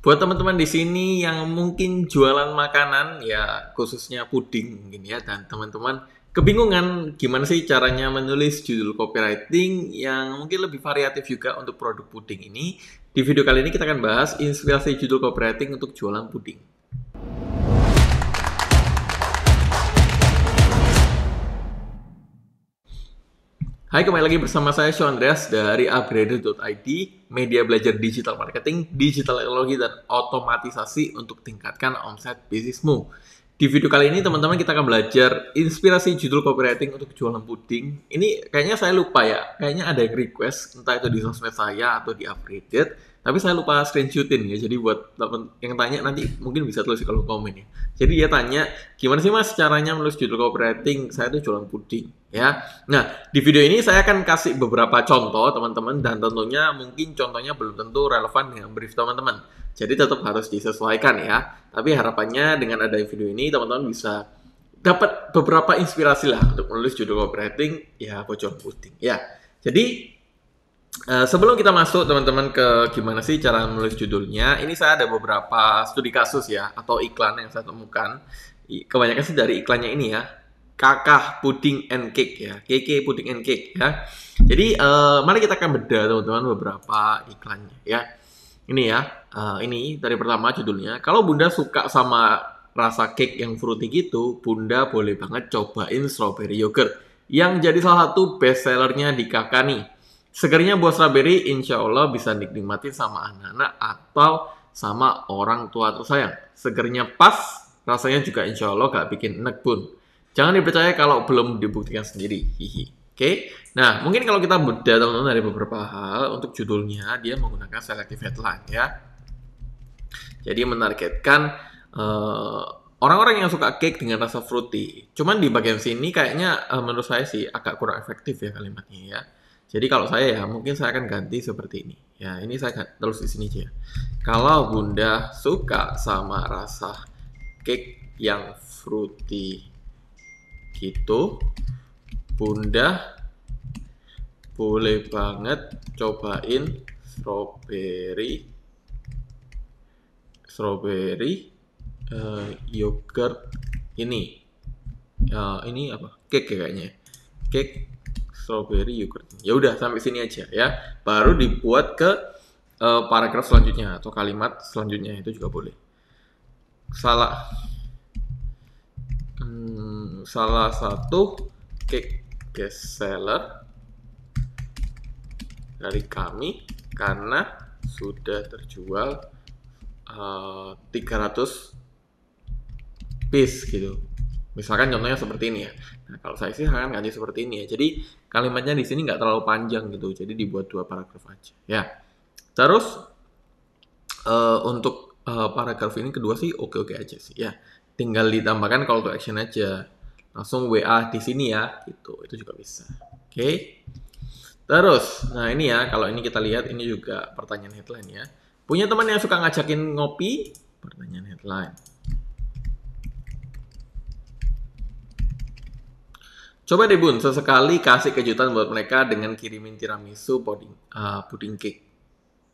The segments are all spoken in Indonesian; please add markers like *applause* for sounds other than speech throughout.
Buat teman-teman di sini yang mungkin jualan makanan ya khususnya puding mungkin ya dan teman-teman kebingungan gimana sih caranya menulis judul copywriting yang mungkin lebih variatif juga untuk produk puding ini. Di video kali ini kita akan bahas inspirasi judul copywriting untuk jualan puding. Hai, kembali lagi bersama saya Sean Andreas dari upgraded.id, media belajar digital marketing, digital teknologi, dan otomatisasi untuk tingkatkan omset bisnismu. Di video kali ini teman-teman kita akan belajar inspirasi judul copywriting untuk jualan puding. Ini kayaknya saya lupa ya, kayaknya ada yang request entah itu di sosmed saya atau di upgraded tapi saya lupa screenshotin ya, jadi buat temen yang tanya nanti mungkin bisa tulis kalau komen ya. Jadi dia tanya, gimana sih mas caranya menulis judul copywriting? Saya tuh jualan puding ya. Nah, di video ini saya akan kasih beberapa contoh teman-teman dan tentunya mungkin contohnya belum tentu relevan dengan brief teman-teman. Jadi tetap harus disesuaikan ya. Tapi harapannya dengan ada video ini teman-teman bisa dapat beberapa inspirasi lah untuk menulis judul copywriting ya bocor puding ya. Jadi Eh, sebelum kita masuk teman-teman ke gimana sih cara menulis judulnya, ini saya ada beberapa studi kasus ya atau iklan yang saya temukan. Kebanyakan sih dari iklannya ini ya, Kakah Puding and Cake ya, KK puding and Cake ya. Jadi uh, mari kita akan beda teman-teman beberapa iklannya ya. Ini ya, uh, ini dari pertama judulnya. Kalau bunda suka sama rasa cake yang fruity gitu, bunda boleh banget cobain strawberry yogurt yang jadi salah satu best sellernya di Kakak nih segernya buah strawberry insya Allah bisa dinikmati sama anak-anak atau sama orang tua atau sayang. Segernya pas, rasanya juga insya Allah gak bikin enek pun. Jangan dipercaya kalau belum dibuktikan sendiri. Oke, okay? nah mungkin kalau kita beda teman-teman dari beberapa hal untuk judulnya dia menggunakan selective headline ya. Jadi menargetkan orang eh, orang-orang yang suka cake dengan rasa fruity. Cuman di bagian sini kayaknya uh, menurut saya sih agak kurang efektif ya kalimatnya ya. Jadi kalau saya ya iya. mungkin saya akan ganti seperti ini. Ya ini saya terus di sini aja. Kalau bunda suka sama rasa cake yang fruity gitu, bunda boleh banget cobain strawberry strawberry uh, yogurt ini uh, ini apa cake ya kayaknya ya. cake strawberry yogurt. Ya udah sampai sini aja ya. Baru dibuat ke uh, paragraf selanjutnya atau kalimat selanjutnya itu juga boleh. Salah hmm, salah satu cake best seller dari kami karena sudah terjual uh, eh, 300 piece gitu misalkan contohnya seperti ini ya nah kalau saya sih akan ganti seperti ini ya jadi kalimatnya di sini nggak terlalu panjang gitu jadi dibuat dua paragraf aja ya terus uh, untuk uh, paragraf ini kedua sih oke oke aja sih ya tinggal ditambahkan call to action aja langsung WA di sini ya itu itu juga bisa oke okay. terus nah ini ya kalau ini kita lihat ini juga pertanyaan headline ya punya teman yang suka ngajakin ngopi pertanyaan headline Coba deh Bun, sesekali kasih kejutan buat mereka dengan kirimin tiramisu puding, uh, eh, puding cake.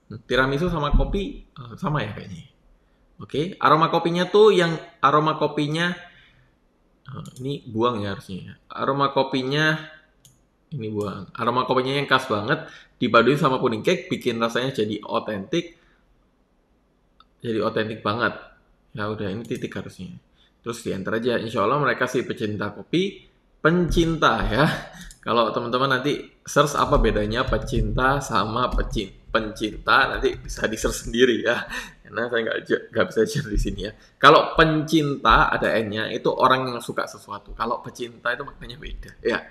Hmm, tiramisu sama kopi uh, sama ya kayaknya. Oke, okay. aroma kopinya tuh yang aroma kopinya uh, ini buang ya harusnya. Ya. Aroma kopinya ini buang. Aroma kopinya yang khas banget dipaduin sama puding cake bikin rasanya jadi otentik. Jadi otentik banget. Ya udah ini titik harusnya. Terus diantar aja. Insya Allah mereka sih pecinta kopi pencinta ya. Kalau teman-teman nanti search apa bedanya pecinta sama pecin pencinta nanti bisa di search sendiri ya karena saya nggak nggak bisa share di sini ya kalau pencinta ada n-nya itu orang yang suka sesuatu kalau pecinta itu maknanya beda ya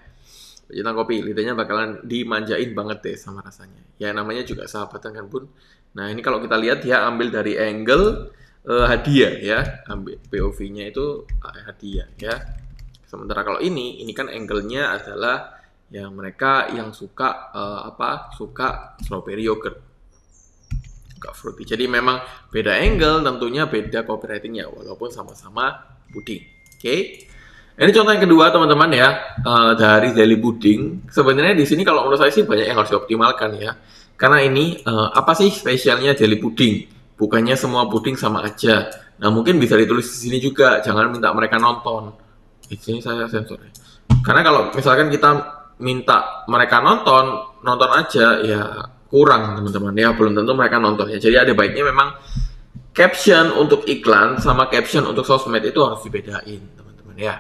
pecinta kopi lidahnya bakalan dimanjain banget deh sama rasanya ya namanya juga sahabatan kan pun nah ini kalau kita lihat ya ambil dari angle uh, hadiah ya ambil POV-nya itu eh, hadiah ya Sementara kalau ini, ini kan angle-nya adalah yang mereka yang suka uh, apa suka strawberry yogurt suka fruity jadi memang beda angle tentunya beda copywriting-nya walaupun sama-sama puding oke okay? ini contoh yang kedua teman-teman ya uh, dari jelly pudding sebenarnya di sini kalau menurut saya sih banyak yang harus dioptimalkan ya karena ini uh, apa sih spesialnya jelly pudding bukannya semua puding sama aja nah mungkin bisa ditulis di sini juga jangan minta mereka nonton di sini saya sensor ya. Karena kalau misalkan kita minta mereka nonton, nonton aja ya kurang teman-teman ya belum tentu mereka nonton ya. Jadi ada baiknya memang caption untuk iklan sama caption untuk sosmed itu harus dibedain teman-teman ya.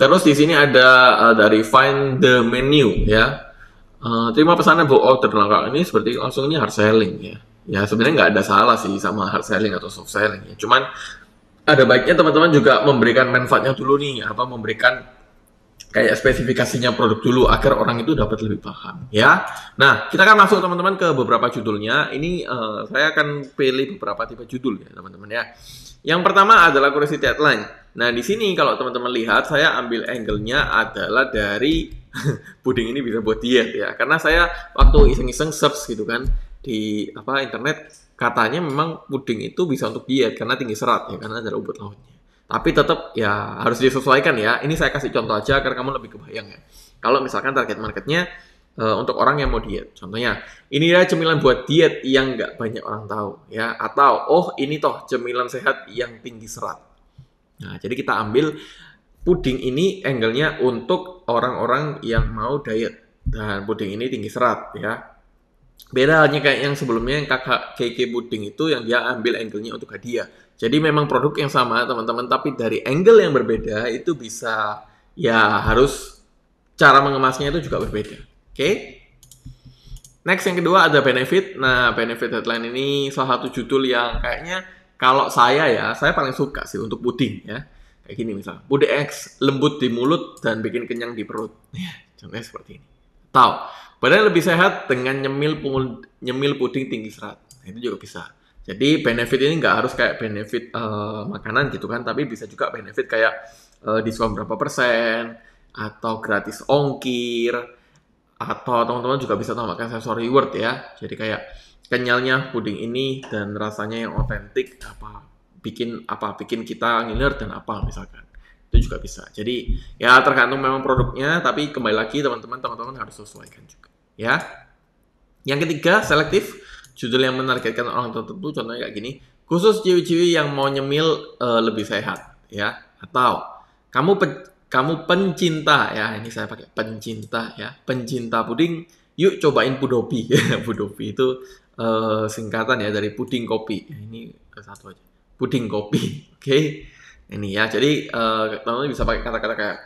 Terus di sini ada uh, dari find the menu ya. Uh, terima pesannya bu order oh, nah kalau ini seperti langsung ini hard selling ya. Ya sebenarnya nggak ada salah sih sama hard selling atau soft selling ya. Cuman ada baiknya teman-teman juga memberikan manfaatnya dulu nih apa memberikan kayak spesifikasinya produk dulu agar orang itu dapat lebih paham ya. Nah, kita akan masuk teman-teman ke beberapa judulnya. Ini uh, saya akan pilih beberapa tipe judul ya, teman-teman ya. Yang pertama adalah curiosity headline. Nah, di sini kalau teman-teman lihat saya ambil angle-nya adalah dari *laughs* puding ini bisa buat diet ya. Karena saya waktu iseng-iseng search gitu kan di apa internet katanya memang puding itu bisa untuk diet karena tinggi serat ya karena ada rumput lautnya. Tapi tetap ya harus disesuaikan ya. Ini saya kasih contoh aja agar kamu lebih kebayang ya. Kalau misalkan target marketnya e, untuk orang yang mau diet, contohnya ini ya cemilan buat diet yang nggak banyak orang tahu ya. Atau oh ini toh cemilan sehat yang tinggi serat. Nah jadi kita ambil puding ini angle-nya untuk orang-orang yang mau diet dan puding ini tinggi serat ya Beda halnya kayak yang sebelumnya yang kakak KK Buding itu yang dia ambil angle-nya untuk hadiah. Jadi memang produk yang sama teman-teman tapi dari angle yang berbeda itu bisa ya harus cara mengemasnya itu juga berbeda. Oke? Okay? Next yang kedua ada benefit. Nah, benefit headline ini salah satu judul yang kayaknya kalau saya ya, saya paling suka sih untuk puding ya. Kayak gini misalnya, puding X lembut di mulut dan bikin kenyang di perut. *laughs* Ya, contohnya seperti ini. Tahu, padahal lebih sehat dengan nyemil nyemil puding tinggi serat. Itu juga bisa. Jadi benefit ini nggak harus kayak benefit uh, makanan gitu kan, tapi bisa juga benefit kayak uh, diskon berapa persen atau gratis ongkir atau teman-teman juga bisa tambahkan sensor reward ya. Jadi kayak kenyalnya puding ini dan rasanya yang otentik apa bikin apa bikin kita ngiler dan apa misalkan itu juga bisa jadi ya tergantung memang produknya tapi kembali lagi teman-teman teman-teman harus sesuaikan juga ya yang ketiga selektif judul yang menargetkan orang tertentu contohnya kayak gini khusus cewek-cewek yang mau nyemil uh, lebih sehat ya atau kamu pe kamu pencinta ya ini saya pakai pencinta ya pencinta puding yuk cobain pudopi *laughs* pudopi itu uh, singkatan ya dari puding kopi ini eh, satu aja puding kopi *laughs* oke okay? ini ya. Jadi uh, eh, teman-teman bisa pakai kata-kata kayak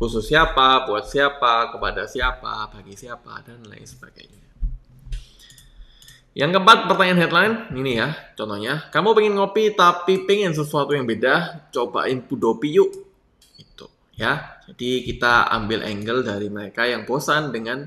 khusus siapa, buat siapa, kepada siapa, bagi siapa, dan lain sebagainya. Yang keempat, pertanyaan headline. Ini ya, contohnya. Kamu pengen ngopi tapi pengen sesuatu yang beda, cobain Budopi yuk. Itu ya. Jadi kita ambil angle dari mereka yang bosan dengan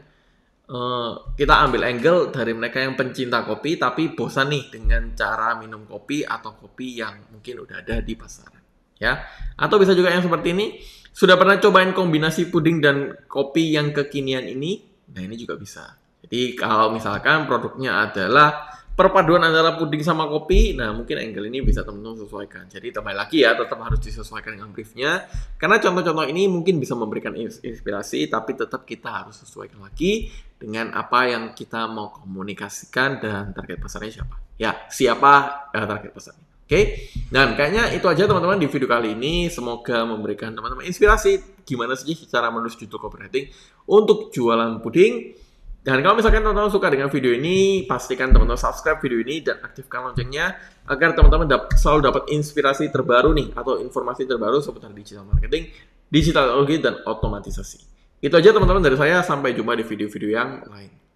uh, kita ambil angle dari mereka yang pencinta kopi tapi bosan nih dengan cara minum kopi atau kopi yang mungkin udah ada di pasaran ya. Atau bisa juga yang seperti ini, sudah pernah cobain kombinasi puding dan kopi yang kekinian ini? Nah, ini juga bisa. Jadi kalau misalkan produknya adalah perpaduan antara puding sama kopi, nah mungkin angle ini bisa teman-teman sesuaikan. Jadi tambah lagi ya, tetap harus disesuaikan dengan briefnya. Karena contoh-contoh ini mungkin bisa memberikan inspirasi, tapi tetap kita harus sesuaikan lagi dengan apa yang kita mau komunikasikan dan target pasarnya siapa. Ya, siapa eh, target pasarnya. Oke, okay? dan kayaknya itu aja teman-teman di video kali ini. Semoga memberikan teman-teman inspirasi gimana sih cara menulis judul copywriting untuk jualan puding. Dan kalau misalkan teman-teman suka dengan video ini, pastikan teman-teman subscribe video ini dan aktifkan loncengnya agar teman-teman dap selalu dapat inspirasi terbaru nih atau informasi terbaru seputar digital marketing, digital teknologi, dan otomatisasi. Itu aja teman-teman dari saya, sampai jumpa di video-video yang lain.